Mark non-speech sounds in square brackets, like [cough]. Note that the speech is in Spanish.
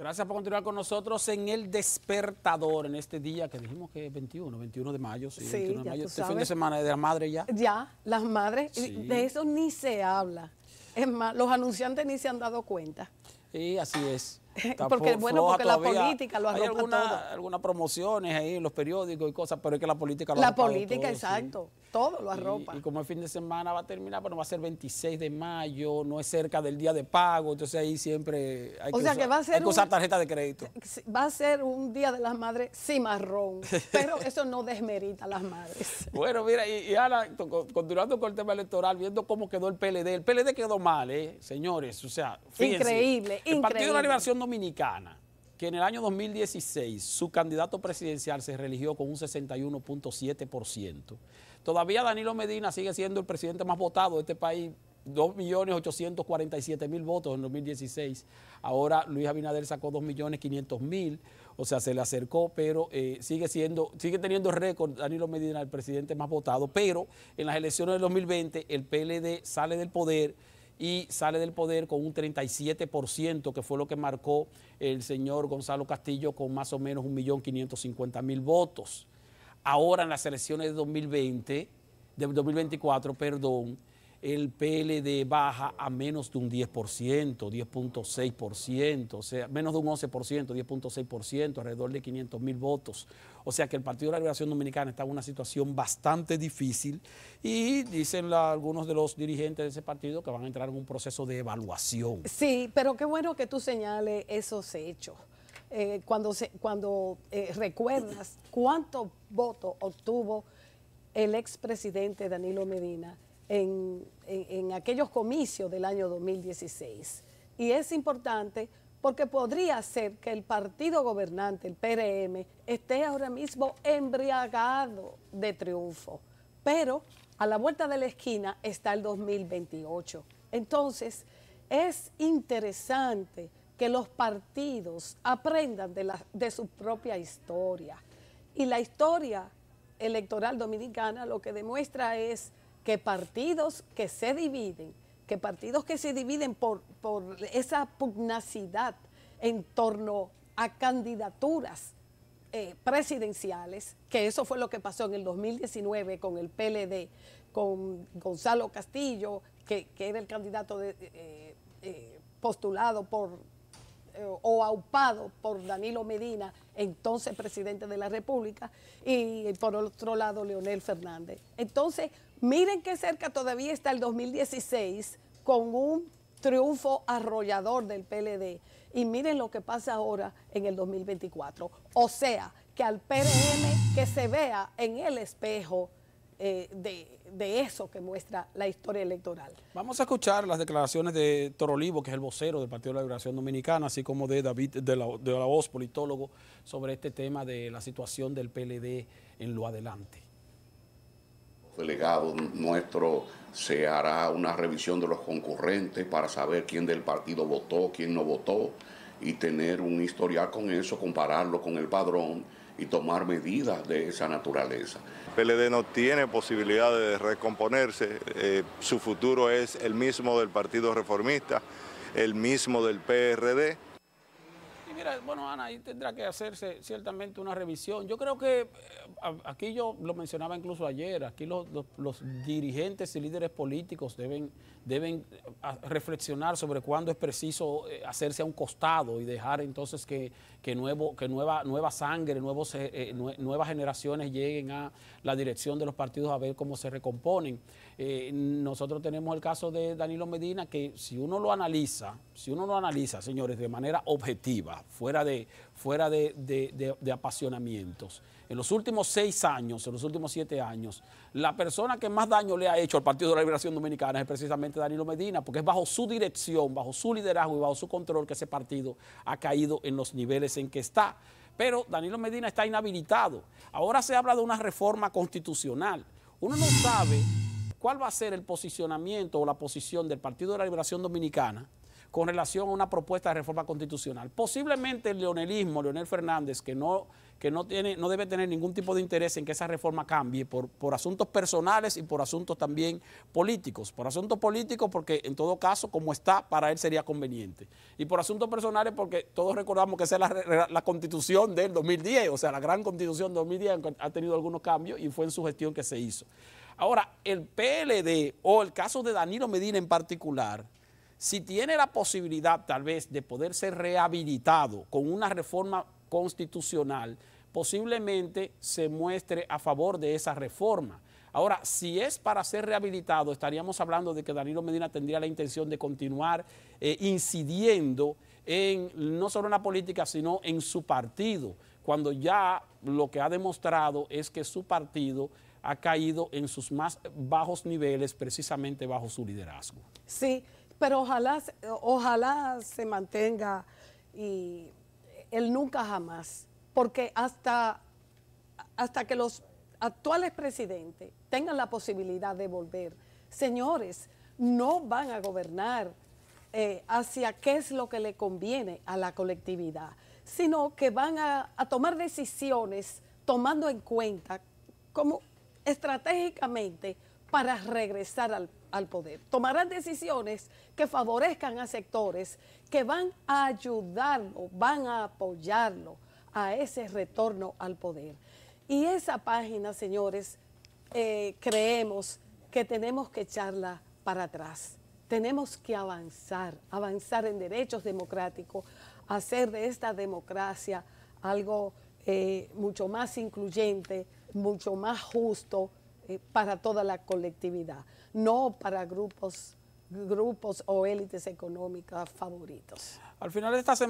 Gracias por continuar con nosotros en El Despertador, en este día que dijimos que es 21, 21 de mayo. Sí, 21 de mayo. Este fin de semana de la madre ya. Ya, las madres, de eso ni se habla. Es más, los anunciantes ni se han dado cuenta. Sí, así es. [laughs] porque bueno, porque la política lo Hay algunas promociones ahí en los periódicos y cosas, pero es que la política lo La política, exacto. Todo lo arropa. Y, como el fin de semana va a terminar, bueno, va a ser 26 de mayo, no es cerca del día de pago, entonces ahí siempre hay que, sea usar, va a ser tarjeta de crédito. Eh, va a ser un Día de las Madres sí marrón, [laughs] pero eso no desmerita a las madres. Bueno, mira, y, ahora, continuando con el tema electoral, viendo cómo quedó el PLD, el PLD quedó mal, ¿eh? señores, o sea, Increíble, increíble. El Partido de la Liberación Dominicana que en el año 2016 su candidato presidencial se religió con un 61.7%. Todavía Danilo Medina sigue siendo el presidente más votado de este país, 2.847.000 votos en 2016. Ahora Luis Abinader sacó 2.500.000, o sea, se le acercó, pero eh, sigue siendo, sigue teniendo récord Danilo Medina, el presidente más votado, pero en las elecciones del 2020 el PLD sale del poder y sale del poder con un 37%, que fue lo que marcó el señor Gonzalo Castillo con más o menos 1.550.000 votos. Ahora en las elecciones de 2020, de 2024, perdón, el PLD baja a menos de un 10%, 10.6%, o sea, menos de un 11%, 10.6%, alrededor de 500 mil votos. O sea que el Partido de la Liberación Dominicana está en una situación bastante difícil y dicen algunos de los dirigentes de ese partido que van a entrar en un proceso de evaluación. Sí, pero qué bueno que tú señales esos hechos. Eh, cuando cuando eh, recuerdas cuántos votos obtuvo el expresidente Danilo Medina en, aquellos comicios del año 2016. Y es importante porque podría ser que el partido gobernante, el PRM, esté ahora mismo embriagado de triunfo. Pero a la vuelta de la esquina está el 2028. Entonces, es interesante que los partidos aprendan de, de su propia historia. Y la historia electoral dominicana lo que demuestra es que partidos que se dividen, que partidos que se dividen por, por esa pugnacidad en torno a candidaturas eh, presidenciales, que eso fue lo que pasó en el 2019 con el PLD, con Gonzalo Castillo, que, era el candidato eh, eh, postulado por eh, o aupado por Danilo Medina, entonces presidente de la República, y por otro lado Leonel Fernández. Entonces, miren qué cerca todavía está el 2016 con un triunfo arrollador del PLD. Y miren lo que pasa ahora en el 2024. O sea, que al PRM que se vea en el espejo eh, de, eso que muestra la historia electoral. Vamos a escuchar las declaraciones de Torolivo, que es el vocero del Partido de la Liberación Dominicana, así como de David de la, de la Voz, politólogo, sobre este tema de la situación del PLD en lo adelante. Delegado nuestro se hará una revisión de los concurrentes para saber quién del partido votó, quién no votó y tener un historial con eso, compararlo con el padrón y tomar medidas de esa naturaleza. PLD no tiene posibilidad de recomponerse, eh, su futuro es el mismo del Partido Reformista, el mismo del PRD bueno, Ana, ahí tendrá que hacerse ciertamente una revisión. Yo creo que eh, aquí yo lo mencionaba incluso ayer, aquí los, dirigentes y líderes políticos deben, deben eh, reflexionar sobre cuándo es preciso eh, hacerse a un costado y dejar entonces que, nuevo, que nueva, nueva sangre, nuevas generaciones lleguen a la dirección de los partidos a ver cómo se recomponen. nosotros tenemos el caso de Danilo Medina, que si uno lo analiza, si uno lo analiza, señores, de manera objetiva, fuera de, fuera de, apasionamientos. En los últimos seis años, en los últimos siete años, la persona que más daño le ha hecho al Partido de la Liberación Dominicana es precisamente Danilo Medina, porque es bajo su dirección, bajo su liderazgo y bajo su control que ese partido ha caído en los niveles en que está. Pero Danilo Medina está inhabilitado. Ahora se habla de una reforma constitucional. Uno no sabe cuál va a ser el posicionamiento o la posición del Partido de la Liberación Dominicana con relación a una propuesta de reforma constitucional. Posiblemente el leonelismo, Leonel Fernández, que no que no, tiene, no debe tener ningún tipo de interés en que esa reforma cambie por, asuntos personales y por asuntos también políticos. Por asuntos políticos porque en todo caso, como está, para él sería conveniente. Y por asuntos personales porque todos recordamos que esa es la, constitución del 2010, o sea, la gran constitución 2010 ha tenido algunos cambios y fue en su gestión que se hizo. Ahora, el PLD o el caso de Danilo Medina en particular, si tiene la posibilidad tal vez de poder ser rehabilitado con una reforma constitucional, posiblemente se muestre a favor de esa reforma. Ahora, si es para ser rehabilitado, estaríamos hablando de que Danilo Medina tendría la intención de continuar eh, incidiendo en no solo en la política, sino en su partido, cuando ya lo que ha demostrado es que su partido ha caído en sus más bajos niveles precisamente bajo su liderazgo. Sí. Pero ojalá, ojalá se mantenga y el nunca jamás, porque hasta, hasta que los actuales presidentes tengan la posibilidad de volver, señores, no van a gobernar eh, hacia qué es lo que le conviene a la colectividad, sino que van a, a tomar decisiones tomando en cuenta como estratégicamente para regresar al, poder. Tomarán decisiones que favorezcan a sectores que van a ayudarlo, van a apoyarlo a ese retorno al poder. Y esa página, señores, eh, creemos que tenemos que echarla para atrás. Tenemos que avanzar, avanzar en derechos democráticos, hacer de esta democracia algo eh, mucho más incluyente, mucho más justo, eh, para toda la colectividad, no para grupos, grupos o élites económicas favoritos. Al final de esta semana.